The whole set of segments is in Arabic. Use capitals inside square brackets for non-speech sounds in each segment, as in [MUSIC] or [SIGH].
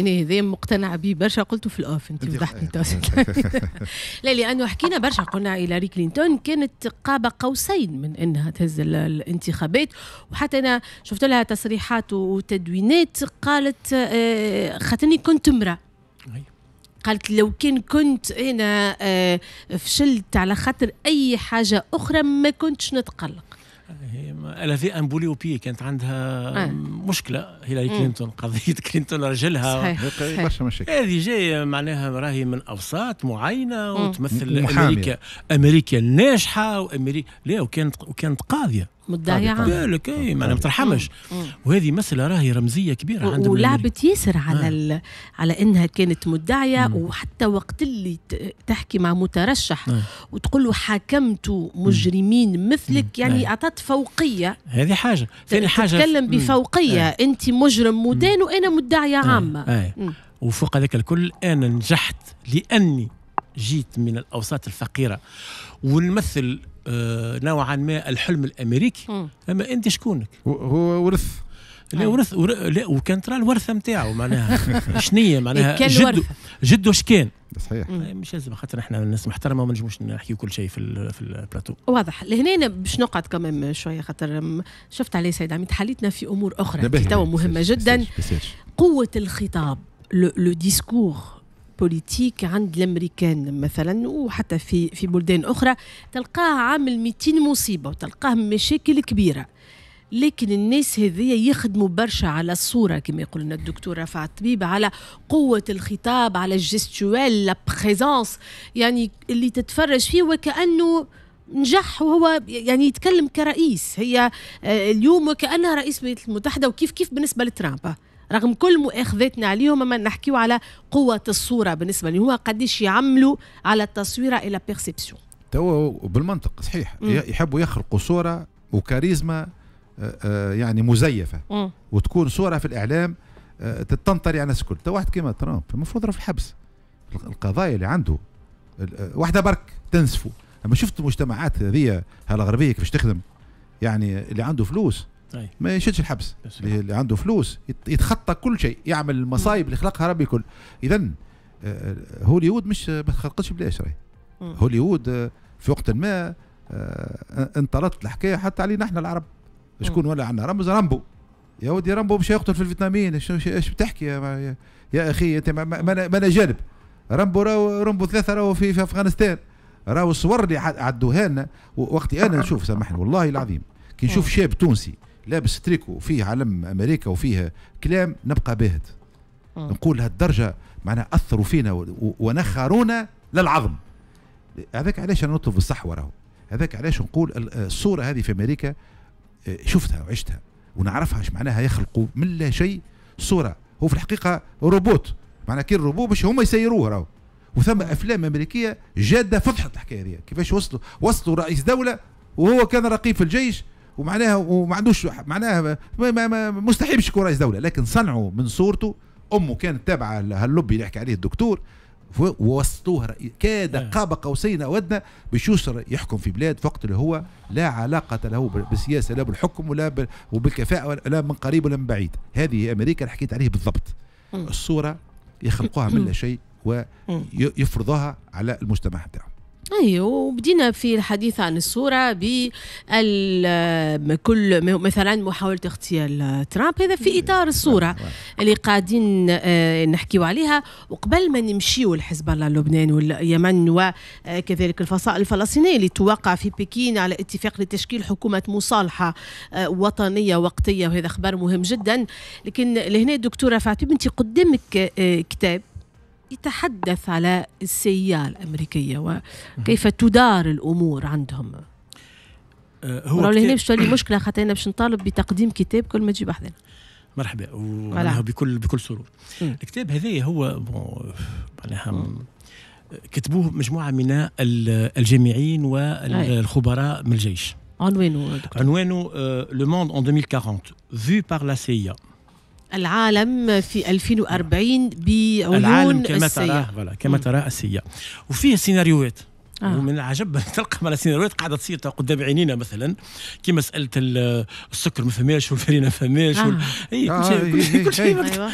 انا هذا مقتنعه به برشا قلته في الاوف انت وضحت انت [LAUGHS] لا لانه حكينا برشا قلنا هيلاري كلينتون كانت قاب قوسين من انها تهز الانتخابات وحتى انا شفت لها تصريحات وتدوينات قالت آه، خاطرني كنت امراه قالت لو كان كنت انا آه، فشلت على خاطر اي حاجه اخرى ما كنتش نتقلق الا ان بولي وبي كانت عندها آه. مشكله هيلاري كلينتون قضيه [LAUGHS] كلينتون رجلها برشا مشاكل هذه جايه معناها راهي من اوساط معينه وتمثل امريكا امريكا ناجحه وامريكا لا وكانت وكانت قاضيه مدعية بالك اي ما ترحمش وهذه مسألة راهي رمزية كبيرة عند ولعبت ياسر على آه. على انها كانت مدعية مم. وحتى وقت اللي تحكي مع مترشح آه. وتقول له حاكمت مجرمين مثلك مم. يعني آه. اعطت فوقية هذه حاجة ثاني حاجة تتكلم بفوقية آه. انت مجرم مدان وانا مدعية آه. عامة آه. آه. وفوق هذاك الكل انا نجحت لاني جيت من الاوساط الفقيره ونمثل آه، نوعا ما الحلم الامريكي اما انت شكونك هو ورث لا ورث لا وكان ترى الورثه نتاعو معناها [LAUGHS] شنية معناها جدو جدو شكان صحيح مش لازم خاطر احنا الناس محترمه وما نجموش نحكيو كل شيء في في البلاتو واضح لهنا باش نقعد كمان شويه خاطر شفت عليه سيد عميد حليتنا في امور اخرى توا مهمه جدا قوه الخطاب لو ديسكور بوليتيك عند الامريكان مثلا وحتى في في بلدان اخرى تلقاه عامل 200 مصيبه وتلقاه مشاكل كبيره لكن الناس هذيا يخدموا برشا على الصورة كما يقول لنا الدكتور رفعت الطبيب على قوة الخطاب على الجستوال لا بريزونس يعني اللي تتفرج فيه وكأنه نجح وهو يعني يتكلم كرئيس هي آه، اليوم وكأنها رئيس الولايات المتحدة وكيف كيف بالنسبة لترامب رغم كل مؤاخذتنا عليهم اما نحكيو على قوه الصوره بالنسبه لي هو قديش يعملوا على التصويره الى بيرسيبسيون تو بالمنطق صحيح مم. يحبوا يخلقوا صوره وكاريزما آه، آه، يعني مزيفه مم. وتكون صوره في الاعلام آه، تتنطر على الناس الكل تو واحد كيما ترامب المفروض في الحبس القضايا اللي عنده واحده برك تنسفه اما شفت المجتمعات هذه الغربيه كيفاش تخدم يعني اللي عنده فلوس ما يشدش الحبس اللي عنده فلوس يتخطى كل شيء يعمل المصايب اللي خلقها ربي كل اذا آه، آه، هوليوود مش آه، ما تخلقتش بلاش راهي هوليوود في وقت ما انطلت الحكايه حتى علينا احنا العرب شكون ولا عندنا رمز رامبو يا ودي رامبو مش يقتل في الفيتناميين ايش بتحكي يا, يا اخي انت ما, ما, ما انا جانب رامبو راهو رامبو ثلاثه راهو في, في افغانستان راهو الصور اللي عدوها لنا وقت انا [COUGHS] نشوف سامحني والله العظيم كي نشوف شاب تونسي لابس تريكو فيه علم امريكا وفيه كلام نبقى باهت نقول لهالدرجه معناها اثروا فينا ونخرونا للعظم هذاك علاش انا نطلب الصح وراه هذاك علاش نقول الصوره هذه في امريكا آه، شفتها وعشتها ونعرفها اش معناها يخلقوا من لا شيء صوره هو في الحقيقه روبوت معناها كي الروبوت باش هما يسيروه راهو وثم افلام امريكيه جاده فضحت الحكايه هذه كيفاش وصلوا وصلوا رئيس دوله وهو كان رقيب في الجيش ومعناها وما عندوش معناها مستحيل باش يكون رئيس دوله لكن صنعوا من صورته امه كانت تابعه لهاللوبي اللي يحكي عليه الدكتور ووسطوه كاد نعم. قاب قوسين او ادنى باش يوصل يحكم في بلاد وقت اللي هو لا علاقه له بالسياسه لا بالحكم ولا وبالكفاءه لا من قريب ولا من بعيد هذه امريكا اللي حكيت عليه بالضبط الصوره يخلقوها من لا شيء ويفرضها على المجتمع نتاعو ايوه وبدينا في الحديث عن الصوره ب كل مثلا محاوله اغتيال ترامب هذا في اطار الصوره نعم، نعم. اللي قاعدين آه، نحكيو عليها وقبل ما نمشيو لحزب الله اللبناني واليمن وكذلك آه، الفصائل الفلسطينيه اللي توقع في بكين على اتفاق لتشكيل حكومه مصالحه آه، وطنيه وقتيه وهذا خبر مهم جدا لكن لهنا الدكتوره فاطمه انت قدامك كتاب يتحدث على السيئة الأمريكية وكيف تدار الأمور عندهم آه، هو راه هنا باش مشكله خاطر انا باش نطالب بتقديم كتاب كل ما تجيب احدنا مرحبا ومعناها بكل بكل سرور الكتاب هذا هو معناها كتبوه مجموعه من الجامعين والخبراء من الجيش عنوانه عنوانه لو موند ان 2040 فيو بار لا سي العالم في 2040 بعيون العالم كما السيا. تراه كما تراه السيا وفيه سيناريوهات آه. ومن العجب [LAUGHS] تلقى مع السيناريوهات قاعده تصير قدام عينينا مثلا كي مساله السكر ما فماش والفرينه ما فماش آه. وال... إيه، أي آه، إيه، كل شيء إيه، كل شيء كل شيء, أيوة،,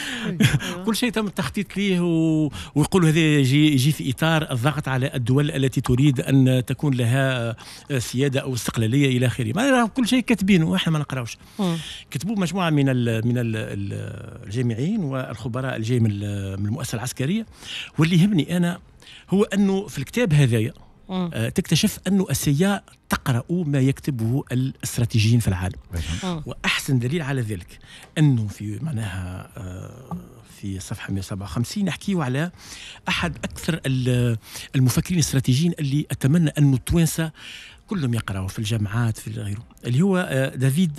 أيوة. كل شيء تم التخطيط ليه و... ويقولوا هذا يجي يجي في اطار الضغط على الدول التي تريد ان تكون لها آه، سياده او استقلاليه الى اخره ما كل شيء كاتبينه واحنا ما نقراوش كتبوا مجموعه من ال... من ال... الجامعيين والخبراء الجاي من المؤسسه العسكريه واللي يهمني انا هو انه في الكتاب هذايا آه، تكتشف أن السياء تقرأ ما يكتبه الاستراتيجيين في العالم وأحسن دليل على ذلك أنه في معناها آه، في صفحة 157 نحكيه على أحد أكثر المفكرين الاستراتيجيين اللي أتمنى أن التوانسة كلهم يقرأوا في الجامعات في غيره اللي هو آه، دافيد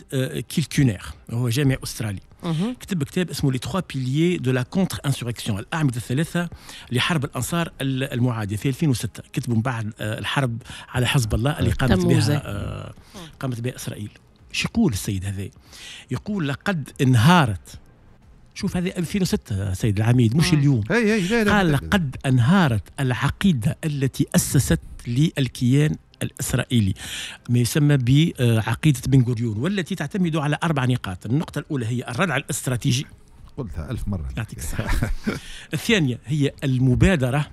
كيلكونير وهو جامع أسترالي كتب كتاب اسمه لي تخوا بيليي دو لا كونتر انسوركسيون الاعمده الثلاثه لحرب الانصار المعاديه في 2006 كتبوا من بعد آه، الحرب على حزب الله اللي آه. قامت بها آه، قامت بها اسرائيل شو يقول السيد هذا يقول لقد انهارت شوف هذه 2006 سيد العميد مش اليوم قال لقد انهارت العقيده التي اسست للكيان الإسرائيلي ما يسمى بعقيدة بن غوريون والتي تعتمد على أربع نقاط النقطة الأولى هي الردع الاستراتيجي قلتها ألف مرة يعطيك الصحة الثانية هي المبادرة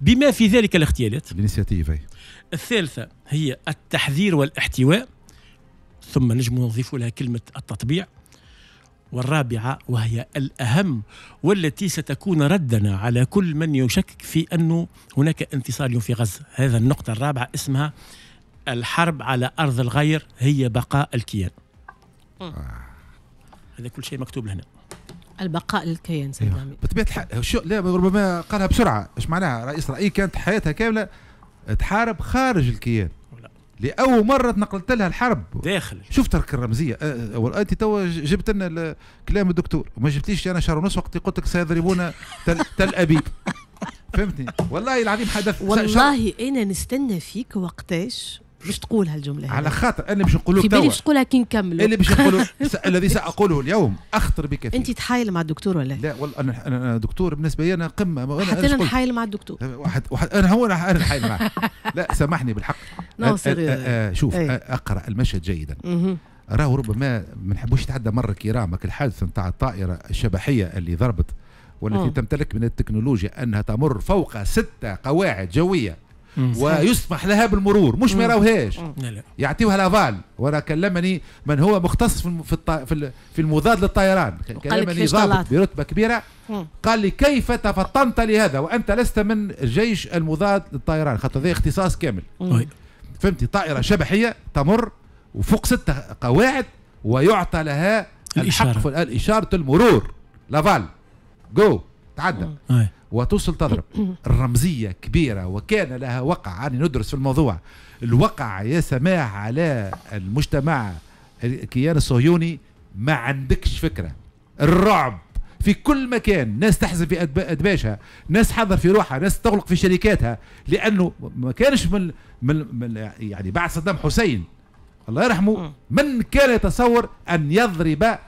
بما في ذلك الاغتيالات الثالثة هي التحذير والاحتواء ثم نجم نضيف لها كلمة التطبيع والرابعة وهي الأهم والتي ستكون ردنا على كل من يشكك في أنه هناك انتصار في غزة هذا النقطة الرابعة اسمها الحرب على أرض الغير هي بقاء الكيان آه. هذا كل شيء مكتوب هنا البقاء للكيان سيدامي أيوه. بطبيعة الحال شو لا ربما قالها بسرعة ايش معناها إسرائيل كانت حياتها كاملة تحارب خارج الكيان لاول مره تنقلت لها الحرب داخل شفت راك الرمزيه أه انت أه، آية توا جبت لنا كلام الدكتور وما جبتيش انا شهر ونص وقت قلت لك سيضربون تل, [LAUGHS] تل ابيب فهمتني والله العظيم حدث والله انا نستنى فيك وقتاش باش تقول هالجمله على خاطر انا باش نقول في بالي باش تقولها كي نكملوا اللي باش نقوله [LAUGHS] الذي ساقوله اليوم اخطر بكثير انت تحايل مع الدكتور ولا لا والله انا انا دكتور بالنسبه لي انا قمه حتى انا نحايل مع الدكتور واحد واحد انا هو انا نحايل معه [LAUGHS] لا سامحني بالحق أه، أه، أه، شوف اقرا المشهد جيدا راهو ربما ما نحبوش يتعدى مره كرامك الحادث نتاع الطائره الشبحيه اللي ضربت والتي تمتلك من التكنولوجيا انها تمر فوق ستة قواعد جويه ويسمح لها بالمرور مش ما يراوهاش يعطيوها لافال وانا كلمني من هو مختص في الط... في المضاد للطيران كلمني ضابط برتبه كبيره قال لي كيف تفطنت لهذا وانت لست من الجيش المضاد للطيران خاطر هذا اختصاص كامل طيب. فهمتي طائره شبحيه تمر وفوق ست قواعد ويعطى لها الإشارة الحق في الإشارة المرور لافال جو تعدى وتوصل تضرب الرمزية كبيرة وكان لها وقع أنا ندرس في الموضوع الوقع يا سماح على المجتمع الكيان الصهيوني ما عندكش فكرة الرعب في كل مكان ناس تحزن في أدباشها ناس حضر في روحها ناس تغلق في شركاتها لأنه ما كانش من, من, من يعني بعد صدام حسين الله يرحمه من كان يتصور أن يضرب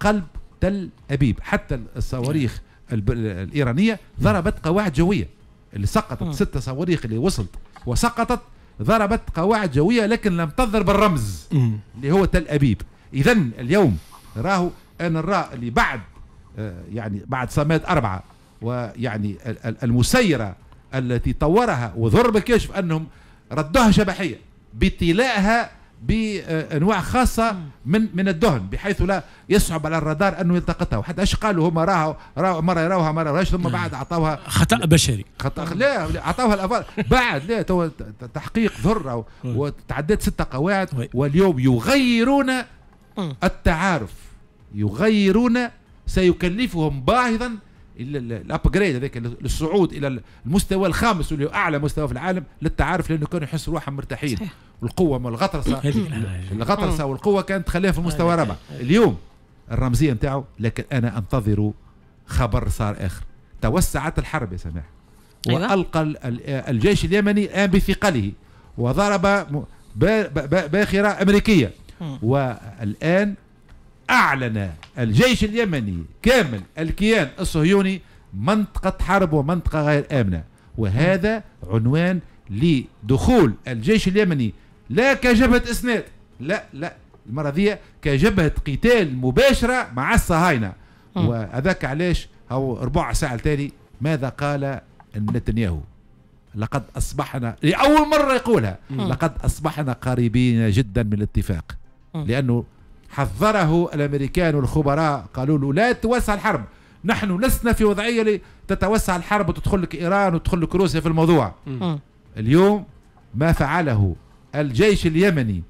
قلب تل أبيب حتى الصواريخ الإيرانية ضربت قواعد جوية اللي سقطت ست صواريخ اللي وصلت وسقطت ضربت قواعد جوية لكن لم تضرب الرمز اللي هو تل أبيب إذا اليوم راهو أنا الراء اللي بعد آه، يعني بعد صمات أربعة ويعني المسيرة التي طورها وضرب الكشف أنهم ردوها شبحية بطلائها بانواع خاصه من من الدهن بحيث لا يصعب على الرادار انه يلتقطها وحتى ايش قالوا هم راها راو مره يراوها مره يراوها ثم بعد اعطوها خطا بشري خطا لا اعطوها الافار بعد لا تو تحقيق ذره وتعديت ست قواعد واليوم يغيرون التعارف يغيرون سيكلفهم باهظا الابجريد هذاك للصعود الى المستوى الخامس واللي اعلى مستوى في العالم للتعارف لانه كانوا يحسوا روحهم مرتاحين صحيح. والقوه مال الغطرسه الغطرسه والقوه كانت تخليها في المستوى رابع اليوم الرمزيه نتاعو لكن انا انتظر خبر صار اخر توسعت الحرب يا سماح أيوة. والقى الجيش اليمني الان بثقله وضرب باخره امريكيه والان اعلن الجيش اليمني كامل الكيان الصهيوني منطقه حرب ومنطقه غير امنه وهذا عنوان لدخول الجيش اليمني لا كجبهة إسناد لا لا المرة ذي كجبهة قتال مباشرة مع الصهاينة وهذاك علاش هو ربع ساعة التالي ماذا قال نتنياهو لقد أصبحنا لأول مرة يقولها لقد أصبحنا قريبين جدا من الاتفاق لأنه حذره الامريكان والخبراء قالوا له لا توسع الحرب نحن لسنا في وضعيه لتتوسع الحرب وتدخل لك ايران وتدخل لك روسيا في الموضوع اليوم ما فعله الجيش اليمني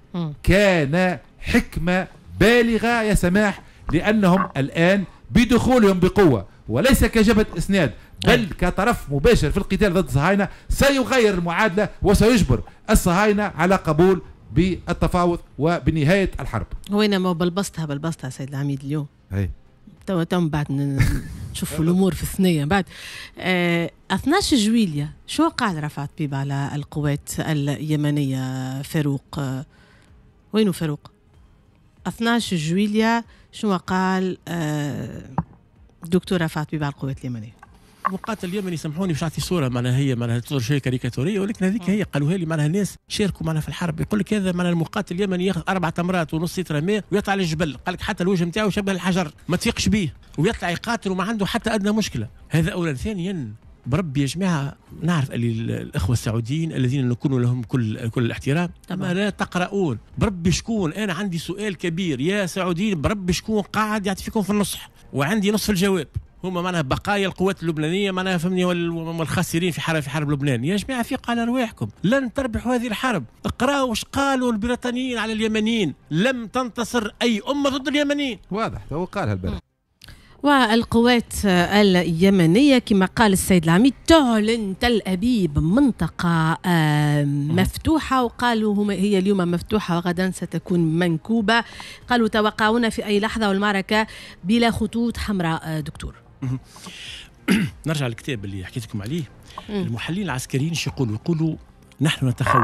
كان حكمة بالغة يا سماح لأنهم الآن بدخولهم بقوة وليس كجبهة إسناد بل كطرف مباشر في القتال ضد الصهاينة سيغير المعادلة وسيجبر الصهاينة على قبول بالتفاوض وبنهاية الحرب وين ما بلبستها بلبستها سيد العميد اليوم هي. تو بعد شوفوا الامور في الثنيه بعد آه 12 جويليا شو وقع رفعت بيب على القوات اليمنيه فاروق آه وينو فاروق 12 جويليا شو قال آه دكتور رفعت بيب على القوات اليمنيه مقاتل اليمني يعني سامحوني باش نعطي صوره معناها هي معناها تصور شيء كاريكاتوريه ولكن هذيك هي قالوها لي معناها الناس شاركوا معناها في الحرب يقول لك هذا معناها المقاتل اليمني يعني ياخذ اربع تمرات ونص لتر ماء ويطلع للجبل قال لك حتى الوجه نتاعو شبه الحجر ما تفيقش به ويطلع يقاتل وما عنده حتى ادنى مشكله هذا اولا ثانيا بربي يا جماعه نعرف اللي الاخوه السعوديين الذين نكون لهم كل كل الاحترام طبعا. لا تقرؤون بربي شكون انا عندي سؤال كبير يا سعوديين بربي شكون قاعد يعطي فيكم في النصح وعندي نصف الجواب هما معناها بقايا القوات اللبنانيه معناها فهمني والخاسرين في حرب في حرب لبنان يا جماعه فيق على رواحكم لن تربحوا هذه الحرب اقراوا واش قالوا البريطانيين على اليمنيين لم تنتصر اي امه ضد اليمنيين واضح هو قالها البلد والقوات اليمنية كما قال السيد العميد تعلن تل أبيب منطقة مفتوحة وقالوا هي اليوم مفتوحة وغدا ستكون منكوبة قالوا توقعون في أي لحظة والمعركة بلا خطوط حمراء آه، دكتور [COUGHS] نرجع للكتاب اللي حكيت لكم عليه المحللين العسكريين شو يقولوا؟ يقولوا نحن نتخوف